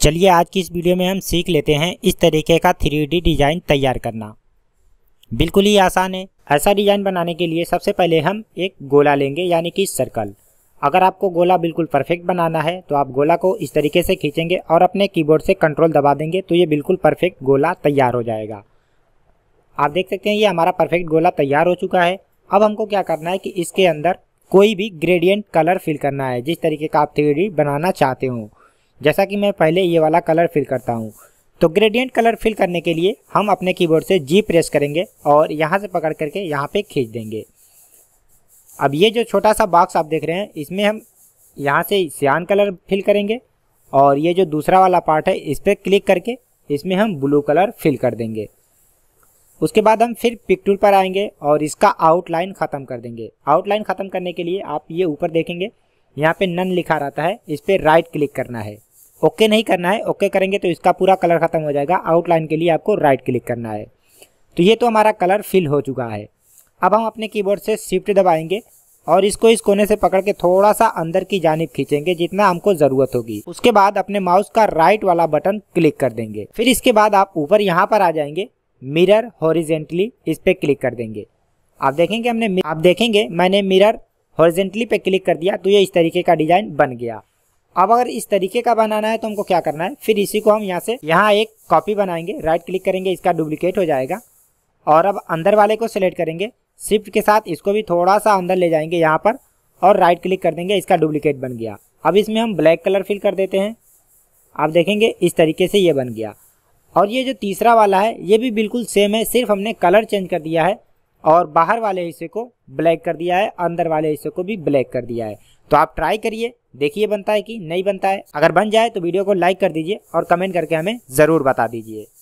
चलिए आज की इस वीडियो में हम सीख लेते हैं इस तरीके का थ्री डिज़ाइन तैयार करना बिल्कुल ही आसान है ऐसा डिज़ाइन बनाने के लिए सबसे पहले हम एक गोला लेंगे यानी कि सर्कल अगर आपको गोला बिल्कुल परफेक्ट बनाना है तो आप गोला को इस तरीके से खींचेंगे और अपने कीबोर्ड से कंट्रोल दबा देंगे तो ये बिल्कुल परफेक्ट गोला तैयार हो जाएगा आप देख सकते हैं ये हमारा परफेक्ट गोला तैयार हो चुका है अब हमको क्या करना है कि इसके अंदर कोई भी ग्रेडियंट कलर फिल करना है जिस तरीके का आप थ्री बनाना चाहते हो जैसा कि मैं पहले ये वाला कलर फिल करता हूँ तो ग्रेडियंट कलर फिल करने के लिए हम अपने कीबोर्ड से जी प्रेस करेंगे और यहाँ से पकड़ करके यहाँ पे खींच देंगे अब ये जो छोटा सा बॉक्स आप देख रहे हैं इसमें हम यहाँ से सियान कलर फिल करेंगे और ये जो दूसरा वाला पार्ट है इस पर क्लिक करके इसमें हम ब्लू कलर फिल कर देंगे उसके बाद हम फिर पिक पर आएंगे और इसका आउटलाइन ख़त्म कर देंगे आउटलाइन ख़त्म करने के लिए आप ये ऊपर देखेंगे यहाँ पे नन लिखा रहता है इस पर राइट क्लिक करना है ओके नहीं करना है ओके करेंगे तो इसका पूरा कलर ख़त्म हो जाएगा आउटलाइन के लिए आपको राइट क्लिक करना है तो ये तो हमारा कलर फिल हो चुका है अब हम अपने कीबोर्ड से शिफ्ट दबाएंगे और इसको इस कोने से पकड़ के थोड़ा सा अंदर की जानब खींचेंगे जितना हमको ज़रूरत होगी उसके बाद अपने माउस का राइट वाला बटन क्लिक कर देंगे फिर इसके बाद आप ऊपर यहाँ पर आ जाएंगे मिरर हॉरिजेंटली इस पर क्लिक कर देंगे आप देखेंगे हमने आप देखेंगे मैंने मिरर हॉरिजेंटली पे क्लिक कर दिया तो ये इस तरीके का डिज़ाइन बन गया अब अगर इस तरीके का बनाना है तो हमको क्या करना है फिर इसी को हम यहाँ से यहाँ एक कॉपी बनाएंगे राइट क्लिक करेंगे इसका डुप्लीकेट हो जाएगा और अब अंदर वाले को सिलेक्ट करेंगे शिफ्ट के साथ इसको भी थोड़ा सा अंदर ले जाएंगे यहाँ पर और राइट क्लिक कर देंगे इसका डुप्लीकेट बन गया अब इसमें हम ब्लैक कलर फिल कर देते हैं आप देखेंगे इस तरीके से ये बन गया और ये जो तीसरा वाला है ये भी बिल्कुल सेम है सिर्फ हमने कलर चेंज कर दिया है और बाहर वाले हिस्से को ब्लैक कर दिया है अंदर वाले हिस्से को भी ब्लैक कर दिया है तो आप ट्राई करिए देखिए बनता है कि नहीं बनता है अगर बन जाए तो वीडियो को लाइक कर दीजिए और कमेंट करके हमें ज़रूर बता दीजिए